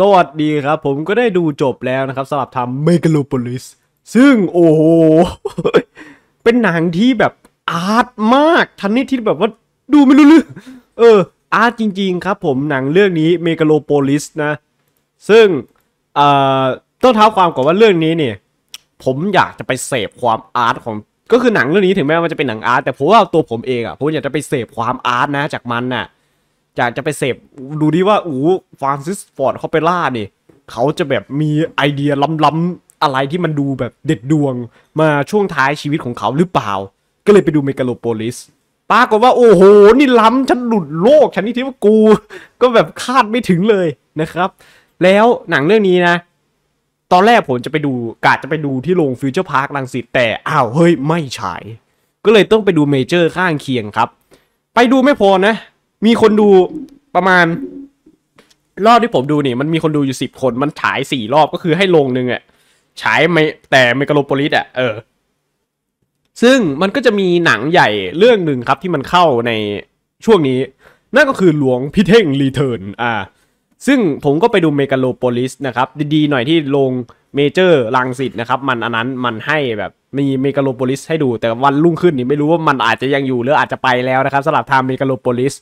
สวัสดีครับ ผมก็ได้ดูจบแล้วนะครับสำหรับทำเมกาโลโพลิสซึ่งโอ้โหเป็นหนังที่แบบอาร์ตมาก ทันนี้ที่แบบว่าดูไม่รู้เรื่องเอออาร์ตจริง ๆครับ ผมหนังเรื่องนี้เมกาโลโพลิสนะ ซึ่งเอ่อต้องเท้าความก่อนว่าเรื่องนี้เนี่ยผมอยากจะไปเสพความอาร์ตของก็คือหนังเรื่องนี้ถึงแม้ว่าจะเป็นหนังอาร์ตแต่ผมว่าตัวผมเองอะผมอยากจะไปเสพความอาร์ตนะจากมันน่ะอยากจะไปเสพดูดิว่าอูฟรานซิสฟอร์ดเขาไปล่าเนี่ยเขาจะแบบมีไอเดียล้ำๆอะไรที่มันดูแบบเด็ดดวง มาช่วงท้ายชีวิตของเขาหรือเปล่า ก็เลยไปดูเมกาโลโพลิสปรากฏว่าโอ้โห นี่ล้ำฉันหลุดโลกฉันนี่ที่ว่ากู ก็แบบคาดไม่ถึงเลยนะครับ แล้วหนังเรื่องนี้นะ ตอนแรกผมจะไปดูกดจะไปดูที่โรงฟิวเจอร์พาร์คลังสิตแต่อ้าวเฮ้ยไม่ฉายก็เลยต้องไปดูเมเจอร์ข้างเคียงครับ ไปดูไม่พอนะมีคนดูประมาณรอบที่ผมดูนี่มันมีคนดูอยู่สิบคนมันฉายสี่รอบก็คือให้ลงหนึ่งอะฉายไม่แต่เมกะโลโพลิสอะเออ ซึ่งมันก็จะมีหนังใหญ่เรื่องหนึ่งครับที่มันเข้าในช่วงนี้ นั่นก็คือหลวงพิเท่งรีเทิร์นอ่าซึ่งผมก็ไปดูเมกาโลโพลิสนะครับดีๆ หน่อยที่ลงเมเจอร์ลังสิตนะครับมันอันนั้นมันให้แบบมี เมกาโลโพลิสให้ดูแต่วันรุ่งขึ้นนี่ไม่รู้ว่ามันอาจจะยังอยู่หรืออาจจะไปแล้วนะครับสำหรับทางเมกาโลโพลิส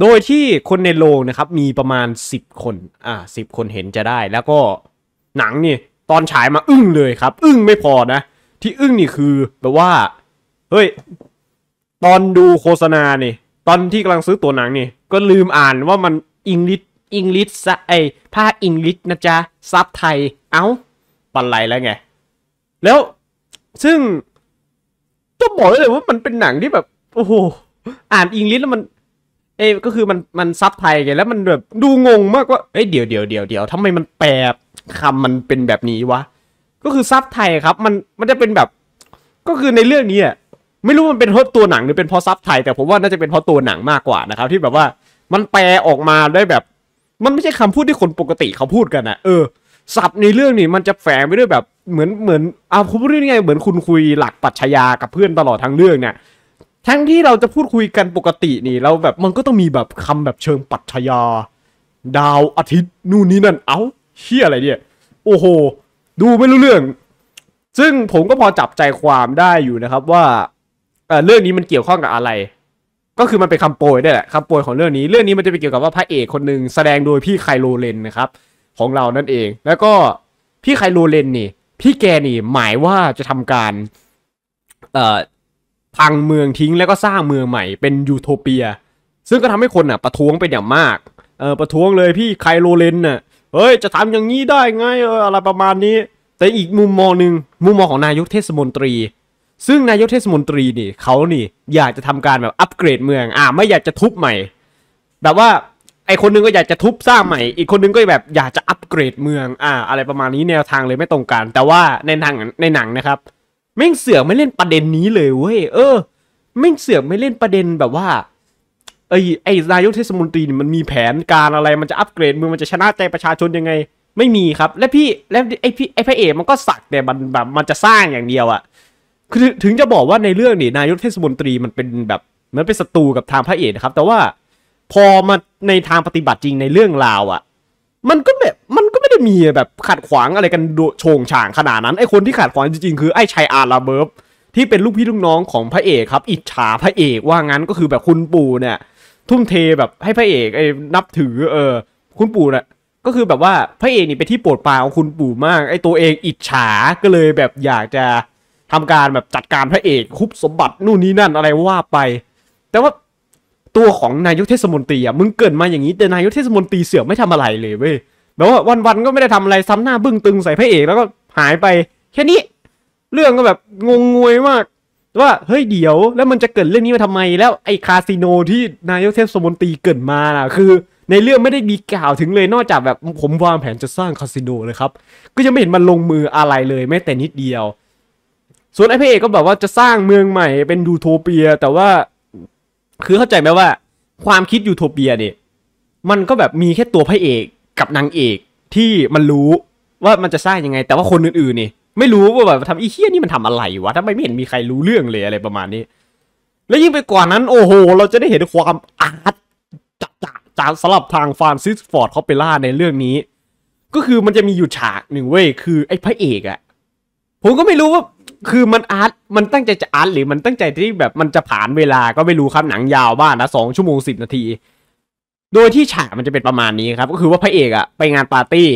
โดยที่คนในโรงนะครับ มีประมาณ 10 คน อ่าสิคนเห็นจะได้ แล้วก็หนังนี่ ตอนฉายมาอึ้งเลยครับ อึ้งไม่พอนะ ที่อึ้งนี่คือแบบว่า เฮ้ย ตอนดูโฆษณาเนี่ยตอนที่กำลังซื้อตัวหนังนี่ ก็ลืมอ่านว่ามันอังกฤษอังกฤษซะไอผ้าอังกฤษนะจ๊ะ ซับไทยเอา้า ปันไหลแล้วไง แล้วซึ่ง ต้องบอกเลยว่ามันเป็นหนังที่แบบโอ้โหอ่านอังกฤษแล้วมันเอ้ก็คือมันมันซับไทยไงแล้วมันแบบดูงงมากว่าเอ้ยเดี๋ยวเดี๋ยวเดี๋ยวเดี๋ยวทำไมมันแปลคำมันเป็นแบบนี้วะ ก็คือซับไทยครับ มันมันจะเป็นแบบ ก็คือในเรื่องนี้อ่ะไม่รู้มันเป็นเพราะตัวหนังหรือเป็นเพราะซับไทย แต่ผมว่าน่าจะเป็นเพราะตัวหนังมากกว่านะครับ ที่แบบว่ามันแปลออกมาได้แบบ มันไม่ใช่คำพูดที่คนปกติเขาพูดกันนะเออซับในเรื่องนี้มันจะแฝงไปด้วยแบบเหมือนเหมือนอาคุณพูดยังไง เหมือนคุณคุยหลักปัจชญากับเพื่อนตลอดทั้งเรื่องเนี่ยทั้งที่เราจะพูดคุยกันปกตินี่เราแบบมันก็ต้องมีแบบคำแบบเชิงปัจชยา ดาวอาทิตย์ นู่นนี่นั่นเอา้าเชี่ยอะไรเนี่ย โอ้โห ดูไม่รู้เรื่อง ซึ่งผมก็พอจับใจความได้อยู่นะครับว่าเเรื่องนี้มันเกี่ยวข้องกับอะไร ก็คือมันเป็นคำโปรยได้แหละคำโปรยของเรื่องนี้เรื่องนี้มันจะไปเกี่ยวกับว่าพระเอกคนหนึ่งแสดงโดยพี่ไคลโรเลนนะครับของเรานั่นเอง แล้วก็พี่ไคลโรเลนนี่พี่แกนี่หมายว่าจะทำการ เอ่อพังเมืองทิ้งแล้วก็สร้างเมืองใหม่ เป็นยูโทเปีย ซึ่งก็ทำให้คนอ่ะประท้วงเป็นอย่างมากเออประท้วงเลยพี่ไคลโรเลนน่ะเฮ้ยจะทำอย่างนี้ได้ไงเอออะไรประมาณนี้ แต่อีกมุมมองหนึ่งมุมมองของนายกเทศมนตรี ซึ่งนายกเทศมนตรีนี่เขานี่อยากจะทำการแบบอัปเกรดเมืองอ่าไม่อยากจะทุบใหม่แบบว่าไอคนนึงก็อยากจะทุบสร้างใหม่อีกคนนึงก็แบบอยากจะอัปเกรดเมืองอ่า อะไรประมาณนี้แนวทางเลยไม่ตรงกันแต่ว่าในหนังในหนังนะครับแม่งเสือกไม่เล่นประเด็นนี้เลยเว้ยเออแม่งเสือกไม่เล่นประเด็นแบบว่าไอ้ไอ้นายกเทศมนตรีมันมีแผนการอะไรมันจะอัปเกรดมือมันจะชนะใจประชาชนยังไงไม่มีครับ และพี่และไอ้พี่ไอ้พระเอกมันก็สักแต่มันแบบมันจะสร้างอย่างเดียวอะคือถึงจะบอกว่าในเรื่องนี่นายกเทศมนตรีมันเป็นแบบ มันเป็นศัตรูกับทางพระเอกนะครับ แต่ว่าพอมาในทางปฏิบัติจริงในเรื่องราวอะมันก็แบบได้มีแบบขัดขวางอะไรกันโฉงฉางขนาดนั้นไอคนที่ขัดขวางจริงๆคือไอชัยอาราเบิร์ฟที่เป็นลูกพี่ลูกน้องของพระเอก ครับอิจฉา พระเอกว่างั้นก็คือแบบคุณปู่เนี่ย ทุ่มเทแบบให้พระเอกไอ้นับถือเออคุณปู่เนี่ยก็คือแบบว่าพระเอกนี่ไปที่โปรดปรานของคุณปู่มาก ไอตัวเองอิจฉาก็เลยแบบอยากจะทำการแบบจัดการพระเอกคุบสมบัตินู่นนี่นั่นอะไรว่าไป แต่ว่า ตัวของนายกเทศมนตรีอ่ะมึงเกิดมาอย่างนี้แต่นายกเทศมนตรีเสือไม่ทำอะไรเลยเว้ยแบบว่าวันๆก็ไม่ได้ทำอะไรซ้ำหน้า บึ้งตึงใส่พระเอกแล้วก็หายไป แค่นี้ เรื่องก็แบบงงงวยมาก ว่าเฮ้ยเดี๋ยว แล้วมันจะเกิดเรื่องนี้มาทำไมแล้วไอ้คาสิโนที่นายกเทพสมนตรีเกิดมาน่ะคือในเรื่องไม่ได้มีกล่าวถึงเลยนอกจากแบบผมวางแผนจะสร้างคาสิโนเลยครับ ก็ยังไม่เห็นมันลงมืออะไรเลยแม้แต่นิดเดียว ส่วนไอ้พระเอกก็แบบว่าจะสร้างเมืองใหม่เป็นยูโทเปีย แต่ว่าคือเข้าใจไหมว่า ความคิดยูโทเปียเนี่ยมันก็แบบมีแค่ตัวพระเอกกับนางเอกที่มันรู้ว่ามันจะสร้างยังไง แต่ว่าคนอื่นๆนี่ไม่รู้ว่าแบบทำอีเคียนี่มันทำอะไรวะทำไมไม่เห็นมีใครรู้เรื่องเลยอะไรประมาณนี้ แล้วยิ่งไปกว่านั้นโอ้โหเราจะได้เห็นความอาร์ตจัดจ้าสำหรับทางฟานซิสฟอร์ดเขาไปล่าในเรื่องนี้ ก็คือมันจะมีอยู่ฉากหนึ่งเว้ยคือไอ้พระเอกอะผมก็ไม่รู้ว่าคือมันอาร์ตมันตั้งใจจะอาร์ตหรือมันตั้งใจที่แบบมันจะผ่านเวลาก็ไม่รู้ครับหนังยาวบ้านนะสองชั่วโมงสิบนาทีโดยที่ฉากมันจะเป็นประมาณนี้ครับก็คือว่าพระเอกอะไปงานปาร์ตี้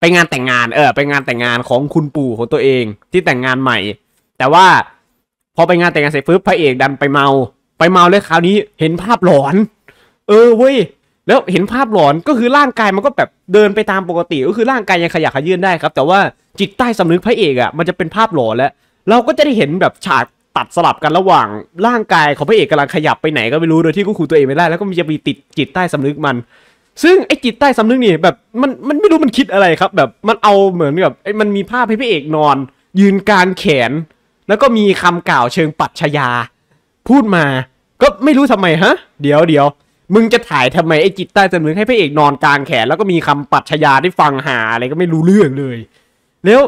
ไปงานแต่งงาน เออไปงานแต่งงานของคุณปู่ของตัวเองที่แต่งงานใหม่ แต่ว่า พอไปงานแต่งงานเสร็จปุ๊บพระเอกดันไปเมาไปเมาเลยคราวนี้เห็นภาพหลอน เออเว้ยแล้วเห็นภาพหลอนก็คือร่างกายมันก็แบบเดินไปตามปกติก็คือร่างกายยังขยับขยื่นได้ครับ แต่ว่าจิตใต้สำนึกพระเอกอะะมันจะเป็นภาพหลอนแล้วเราก็จะได้เห็นแบบฉากตัดสลับกันระหว่างร่างกายของพระเอกกำลังขยับไปไหนก็ไม่รู้โดยที่ก็คุมตัวเองไม่ได้แล้วก็มีจะมีติดจิตใต้สำนึกมัน ซึ่งไอ้จิตใต้สำนึกนี่แบบมันมันไม่รู้มันคิดอะไรครับ แบบมันเอาเหมือนแบบมันมีภาพให้พระเอกนอน ยืนกางแขน แล้วก็มีคำกล่าวเชิงปัจชยาพูดมา ก็ไม่รู้ทำไมฮะ เดี๋ยวเดี๋ยวมึงจะถ่ายทำไมไอ้จิตใต้สานึกให้พระเอกนอนกลางแขนแล้วก็มีคำปัจชยาได้ฟังหาอะไรก็ไม่รู้เรื่องเลยแล้ว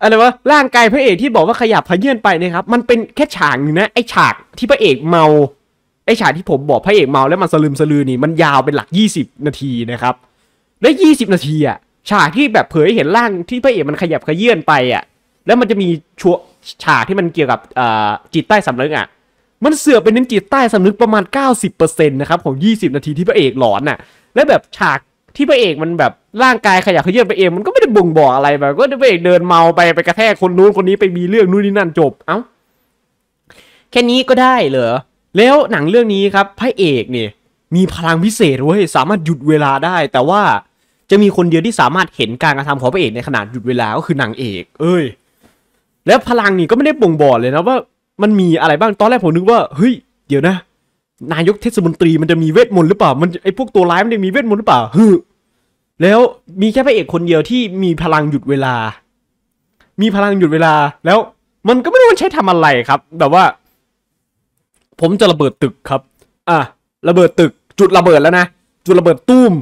อะไรวะร่างกายพระเอกที่บอกว่าขยับพเยื่อนไปนะครับมันเป็นแค่ฉากนึงนะไอฉากที่พระเอกเมา ไอฉากที่ผมบอกพระเอกเมาแล้วมันสลืมสลือนี่ มันยาวเป็นหลัก 20 นาทีนะครับและ20 นาทีอะฉากที่แบบเผยเห็นร่างที่พระเอกมันขยับขยื่นไปอะแล้วมันจะมีชัวฉากที่มันเกี่ยวกับจิตใต้สำนึกอะมันเสือเป็นนิ้จิตใต้สำนึกประมาณ 90%นะครับของ20 นาทีที่พระเอกหลอนน่ะและแบบฉากที่พระเอกมันแบบร่างกายขยับเขยื้อนไปเองมันก็ไม่ได้บ่งบอกอะไรแบบก็พระเอกเดินเมาไปไปกระแทกคนนู้นคนนี้ไปมีเรื่องนู่นนี่นั่นจบ เอ้าแค่นี้ก็ได้เหรอแล้วหนังเรื่องนี้ครับพระเอกเนี่ยมีพลังพิเศษเว้ยสามารถหยุดเวลาได้ แต่ว่าจะมีคนเดียวที่สามารถเห็นการกระทำของพระเอกในขนาดหยุดเวลาก็คือนางเอก เอ้ย แล้วพลังนี่ก็ไม่ได้บ่งบอกเลยนะว่า มันมีอะไรบ้างตอนแรกผมนึกว่าเฮ้ยเดี๋ยวนะนายกเทศมนตรีมันจะมีเวทมนต์หรือเปล่า มันไอพวกตัวร้ายมันจะมีเวทมนต์หรือเปล่าฮึแล้วมีแค่พระเอกคนเดียวที่มีพลังหยุดเวลา มีพลังหยุดเวลา แล้ว มันก็ไม่รู้มันใช้ทำอะไรครับ แบบว่า ผมจะระเบิดตึกครับ อ่ะ ระเบิดตึก จุดระเบิดแล้วนะ จุดระเบิดตุ้ม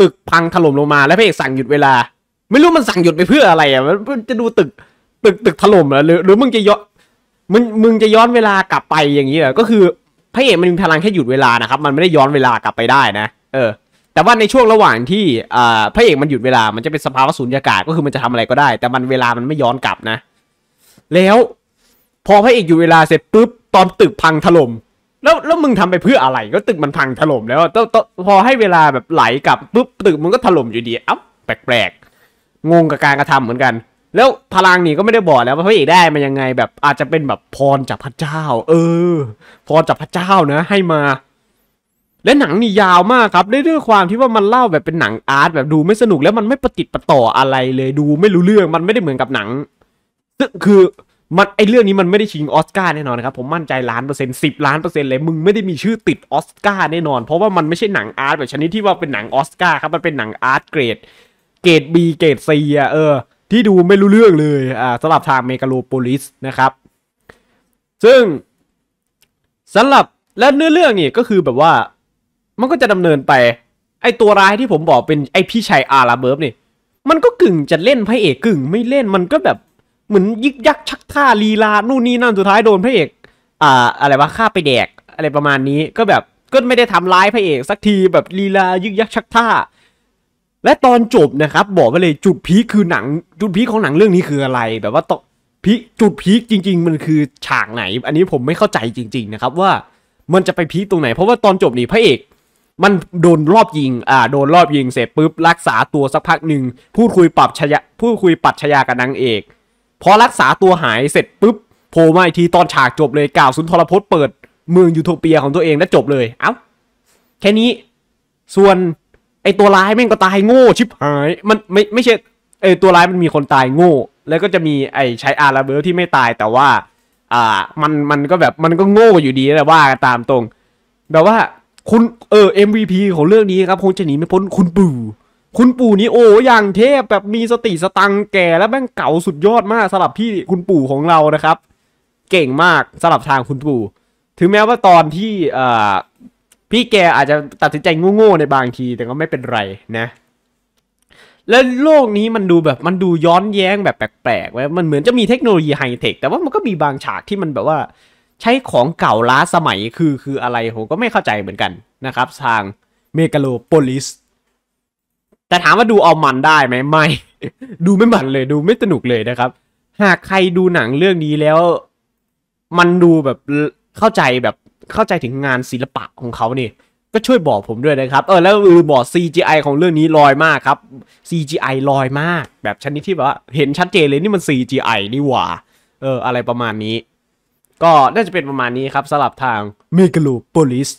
ตึกพังถล่มลงมา แล้วพระเอกสั่งหยุดเวลา ไม่รู้มันสั่งหยุดไปเพื่ออะไรอ่ะมันจะดูตึก ตึกตึกถล่มหรือ หรือมึงจะย้อนมึงมึงจะย้อนเวลากลับไปอย่างนี้เหรอก็คือพระเอกมันมีพลังแค่หยุดเวลานะครับ มันไม่ได้ย้อนเวลากลับไปได้นะ เออ แต่ว่าในช่วงระหว่างที่อ่าพระเอกมันหยุดเวลา มันจะเป็นสภาวะสุญญากาศ ก็คือมันจะทำอะไรก็ได้ แต่มันเวลามันไม่ย้อนกลับนะ แล้วพอพระเอกหยุดเวลาเสร็จปุ๊บตอนตึกพังถล่ม แล้วแล้วมึงทำไปเพื่ออะไร ก็ตึกมันพังถล่มแล้วต้องต้องพอให้เวลาแบบไหลกลับปุ๊บ ตึกมันก็ถล่มอยู่ดีอ้าแปลกๆงงกับการกระทำเหมือนกันแล้วพลังนี่ก็ไม่ได้บอกแล้วว่าพระเอกได้มายังไง แบบอาจจะเป็นแบบพรจากพระเจ้า เออพรจากพระเจ้านะให้มา และหนังนี่ยาวมากครับด้เรด้วยความที่ว่ามันเล่าแบบเป็นหนังอาร์ตแบบดูไม่สนุกแล้วมันไม่ประติดประต่ออะไรเลยดูไม่รู้เรื่องมันไม่ได้เหมือนกับหนังซึ่งคือมันไอเรื่องนี้มันไม่ได้ชิงออสการ์แน่นอนครับผมมั่นใจล้านเปอร์เซ็นต์สิบล้านเปอร์เซ็นต์เลยมึงไม่ได้มีชื่อติดออสการ์แน่นอน เพราะว่ามันไม่ใช่หนังอาร์ตแบบชนิด ที่ว่าเป็นหนังออสการ์ครับมันเป็นหนังอาร์ตเกรด เกรดบีเกรดซีอ่ะเออที่ดูไม่รู้เรื่องเลย อ่าสำหรับทางเมกาโลโพลิสนะครับ ซึ่งสำหรับและเนื้อเรื่องนี่ก็คือแบบว่ามันก็จะดำเนินไปไอตัวร้ายที่ผมบอกเป็นไอพี่ชายอาราเบิร์ฟนี่มันก็กึ่งจะเล่นพระเอกกึ่งไม่เล่นมันก็แบบเหมือนยิกยักชักท่าลีลานู่นนี่นั่นสุดท้ายโดนพระเอกอ่าอะไรวะฆ่าไปแดกอะไรประมาณนี้ก็แบบก็ไม่ได้ทำร้ายพระเอกสักทีแบบลีลายึกยักชักท่าและตอนจบนะครับ บอกไปเลยจุดพีคคือหนัง จุดพีคของหนังเรื่องนี้คืออะไร แบบว่าตพีจุดพีคจริงๆมันคือฉากไหน อันนี้ผมไม่เข้าใจจริง ๆ นะครับ ว่ามันจะไปพีคตรงไหน เพราะว่าตอนจบนี่พระเอก มันโดนรอบยิงอ่าโดนรอบยิงเสร็จปุ๊บ รักษาตัวสักพักหนึ่งพูดคุยปรับชยะพูดคุยปัดชยากับนางเอกพอรักษาตัวหายเสร็จปุ๊บโผล่มาอีกทีตอนฉากจบเลยกล่าวสุนทรพจน์เปิดเมืองยูโทเปียของตัวเองและจบเลยเอา้าแค่นี้ส่วนไอตัวร้ายแม่งก็ตายโง่ ชิบหาย มันไม่ไม่ใช่ไอตัวร้ายมันมีคนตายโง่ แล้วก็จะมีไอใช้อาราเบิที่ไม่ตายแต่ว่า อ่า มันมันก็แบบมันก็โง่อยู่ดีแหละว่าตามตรง แบบว่าคุณเออเอ็มวีพีของเรื่องนี้ครับคงจะหนีไม่พ้นคุณปู่ คุณปู่นี่โอ้อย่างเทพแบบมีสติสตังแก่แล้วแม่งเก่าสุดยอดมากสำหรับพี่คุณปู่ของเรานะครับ เก่งมากสำหรับทางคุณปู่ ถึงแม้ว่าตอนที่อ่าพี่แกอาจจะตัดสินใจโง่ๆในบางทีแต่ก็ไม่เป็นไรนะ แล้วโลกนี้มันดูแบบมันดูย้อนแย้งแบบแปลกๆไว้มันเหมือนจะมีเทคโนโลยีไฮเทคแต่ว่ามันก็มีบางฉากที่มันแบบว่า ใช้ของเก่าล้าสมัยคือคืออะไรผมก็ไม่เข้าใจเหมือนกันนะครับทางเมกาโลโพลิสแต่ถามว่าดูเอามันได้ไหมไม่ ดูไม่มันเลยดูไม่สนุกเลยนะครับ หากใครดูหนังเรื่องนี้แล้วมันดูแบบเข้าใจแบบเข้าใจถึงงานศิลปะของเขานี่ ก็ช่วยบอกผมด้วยนะครับเออแล้วอือบอก CGI ของเรื่องนี้ลอยมากครับ CGI ลอยมาก แบบชนิดที่แบบว่าเห็นชัดเจนเลยนี่มัน CGI นี่หว่าเอออะไรประมาณนี้ ก็น่าจะเป็นประมาณนี้ครับสลับทางเมกาลูโพลิส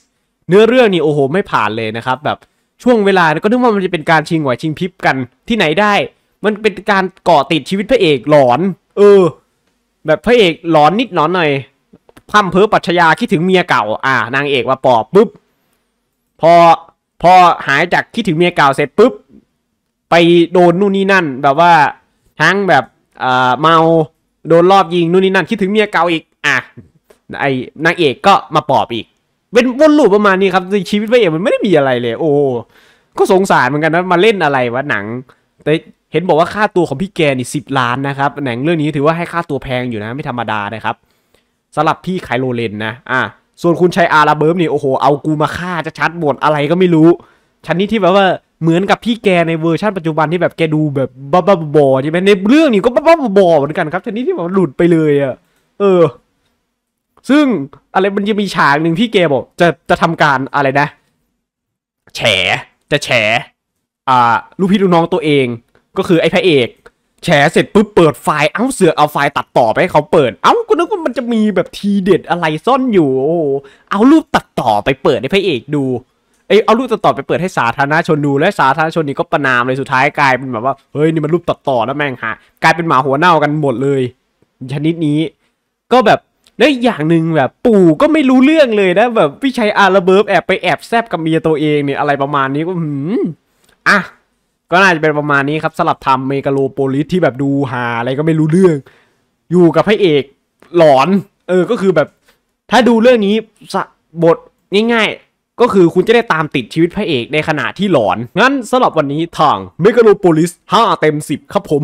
เนื้อเรื่องนี่โอ้โห ไม่ผ่านเลยนะครับแบบช่วงเวลาก็นึกว่ามันจะเป็นการชิงไหวชิงพิบกันที่ไหนได้ มันเป็นการเกาะติดชีวิตพระเอกหลอน เออ แบบพระเอกหลอนนิดหนอนหน่อยพั่มเพ้อปัชญาคิดถึงเมียเก่า อ่า นางเอกว่าปอบปุ๊บพอพอหายจากคิดถึงเมียเก่าเสร็จปุ๊บ ไปโดนนู่นนี่นั่น แบบว่าทั้งแบบอ่าเมาโดนรอบยิงนู่นนี่นั่นคิดถึงเมียเก่าอีกอ่ะไอนางเอกก็มาปอบอีก เป็นวนลูปประมาณนี้ครับชีวิตพระเอกมันไม่ได้มีอะไรเลยโอ้ก็สงสารเหมือนกันนะมาเล่นอะไรวะหนัง แต่เห็นบอกว่าค่าตัวของพี่แกนี่สิบล้านนะครับหนังเรื่องนี้ถือว่าให้ค่าตัวแพงอยู่นะไม่ธรรมดานะครับสลับพี่ไคลโลเลน นะ อ่ะส่วนคุณชัยอาราเบิร์มนี่โอ้โห เอากูมาฆ่าจะชัดบทอะไรก็ไม่รู้ ชั้นนี้ที่แบบว่าเหมือนกับพี่แกในเวอร์ชั่นปัจจุบันที่แบบแกดู แบบบ้าบ้าบอใช่ไหมในเรื่องนี้ก็บ้าบ้าบอเหมือนกันครับ ชั้นนี้ที่แบบหลุดไปเลย อ่ะ เออ ซึ่งอะไรมันจะมีฉากหนึ่งพี่แกบอก จะจะทำการอะไรนะ แฉ จะแฉ อ่าลูกพี่ลูกน้องตัวเอง ก็คือไอ้พระเอกแชร์เสร็จปุ๊บเปิดไฟล์ เอ้าเสือเอาไฟล์ตัดต่อไปให้เขาเปิด เอ้าก็นึกว่ามันจะมีแบบทีเด็ดอะไรซ่อนอยู่เอารูปตัดต่อไปเปิดให้พระเอกดูเอ้เอารูปตัดต่อไปเปิดให้สาธารณชนดูและสาธารณชนนี่ก็ประนามเลยสุดท้ายกลายเป็นแบบว่าเฮ้ยนี่มันรูปตัดต่อแล้วแม่งฮะกลายเป็นหมาหัวเน่ากันหมดเลย ชนิดนี้ก็แบบแล้วอย่างหนึ่งแบบปู่ก็ไม่รู้เรื่องเลยนะ แบบพี่ชัยอาระเบิร์บแอบไปแอบแซบกับเมียตัวเองเนี่ยอะไรประมาณนี้ก็อืมอ่ะก็น่าจะเป็นประมาณนี้ครับ สลับทำเมกาโลโปลิสที่แบบดูหาอะไรก็ไม่รู้เรื่อง อยู่กับพระเอกหลอน เออก็คือแบบ ถ้าดูเรื่องนี้บทง่ายๆ ก็คือคุณจะได้ตามติดชีวิตพระเอกในขณะที่หลอน งั้นสำหรับวันนี้ทางเมกาโลโปลิส5เต็ม10 ครับผม